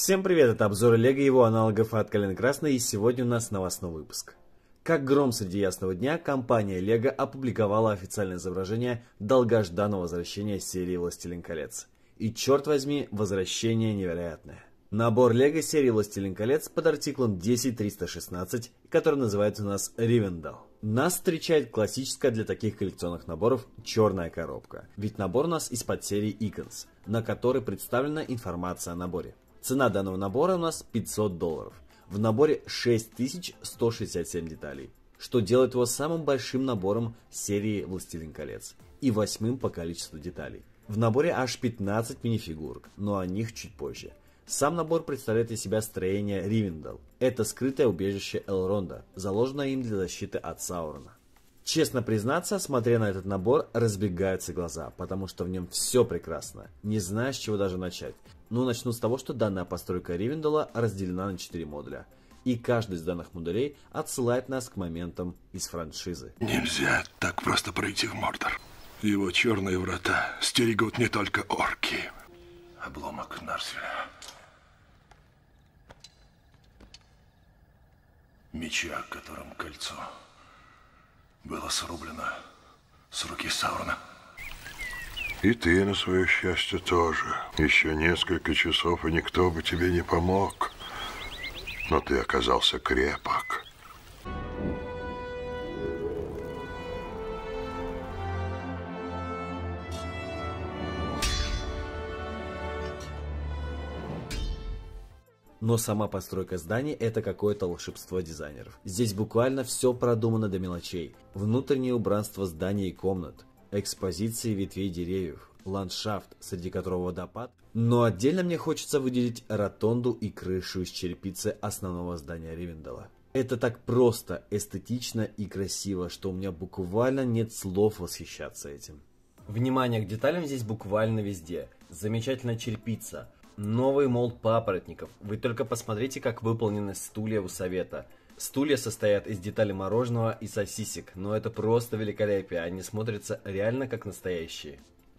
Всем привет, это обзор Лего и его аналогов от Колен Красной, и сегодня у нас новостной выпуск. Как гром среди ясного дня, компания Лего опубликовала официальное изображение долгожданного возвращения серии «Властелин колец». И черт возьми, возвращение невероятное. Набор Лего серии «Властелин колец» под артиклом 10316, который называется у нас «Ривендал». Нас встречает классическая для таких коллекционных наборов черная коробка, ведь набор у нас из-под серии Иконс, на которой представлена информация о наборе. Цена данного набора у нас 500 долларов. В наборе 6167 деталей, что делает его самым большим набором серии «Властелин колец» и восьмым по количеству деталей. В наборе аж 15 минифигурок, но о них чуть позже. Сам набор представляет из себя строение Ривендал. Это скрытое убежище Элронда, заложенное им для защиты от Саурона. Честно признаться, смотря на этот набор, разбегаются глаза, потому что в нем все прекрасно. Не знаешь, чего даже начать. Но ну, начну с того, что данная постройка Ривендала разделена на 4 модуля. И каждый из данных модулей отсылает нас к моментам из франшизы. Нельзя так просто пройти в Мордор. Его черные врата стерегут не только орки. Обломок Нарсвеля. Меча, которым кольцо было срублено с руки Саурона. И ты, на свое счастье, тоже. Еще несколько часов, и никто бы тебе не помог. Но ты оказался крепок. Но сама постройка здания – это какое-то волшебство дизайнеров. Здесь буквально все продумано до мелочей. Внутреннее убранство зданий и комнат, экспозиции ветвей деревьев, ландшафт, среди которого водопад, но отдельно мне хочется выделить ротонду и крышу из черепицы основного здания Ривендала. Это так просто, эстетично и красиво, что у меня буквально нет слов восхищаться этим. Внимание к деталям здесь буквально везде. Замечательная черепица, новый молд папоротников. Вы только посмотрите, как выполнены стулья у совета – Стулья состоят из деталей мороженого и сосисек, но это просто великолепие, они смотрятся реально как настоящие.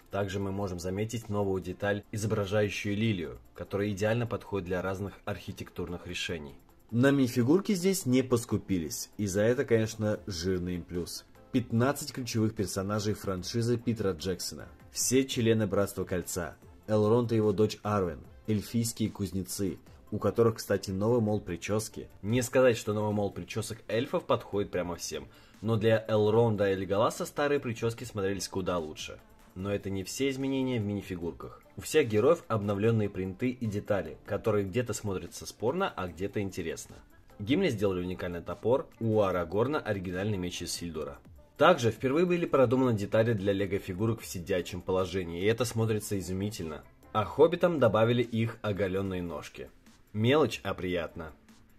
Также мы можем заметить новую деталь, изображающую лилию, которая идеально подходит для разных архитектурных решений. На мини-фигурки здесь не поскупились, и за это, конечно, жирный им плюс. 15 ключевых персонажей франшизы Питера Джексона. Все члены Братства Кольца, Элронд и его дочь Арвен, эльфийские кузнецы, у которых, кстати, новый мол прически. Не сказать, что новый мол причесок эльфов подходит прямо всем, но для Элронда и Леголаса старые прически смотрелись куда лучше. Но это не все изменения в минифигурках. У всех героев обновленные принты и детали, которые где-то смотрятся спорно, а где-то интересно. Гимли сделали уникальный топор, у Арагорна оригинальный меч из Сильдура. Также впервые были продуманы детали для лего-фигурок в сидячем положении, и это смотрится изумительно. А хоббитам добавили их оголенные ножки. Мелочь, а приятно.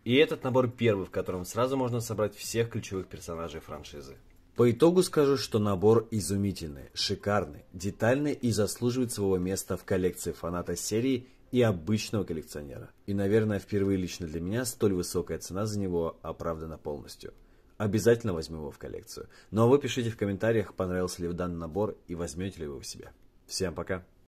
И этот набор первый, в котором сразу можно собрать всех ключевых персонажей франшизы. По итогу скажу, что набор изумительный, шикарный, детальный и заслуживает своего места в коллекции фаната серии и обычного коллекционера. И, наверное, впервые лично для меня столь высокая цена за него оправдана полностью. Обязательно возьму его в коллекцию. Ну а вы пишите в комментариях, понравился ли данный набор и возьмете ли вы его себе. Всем пока!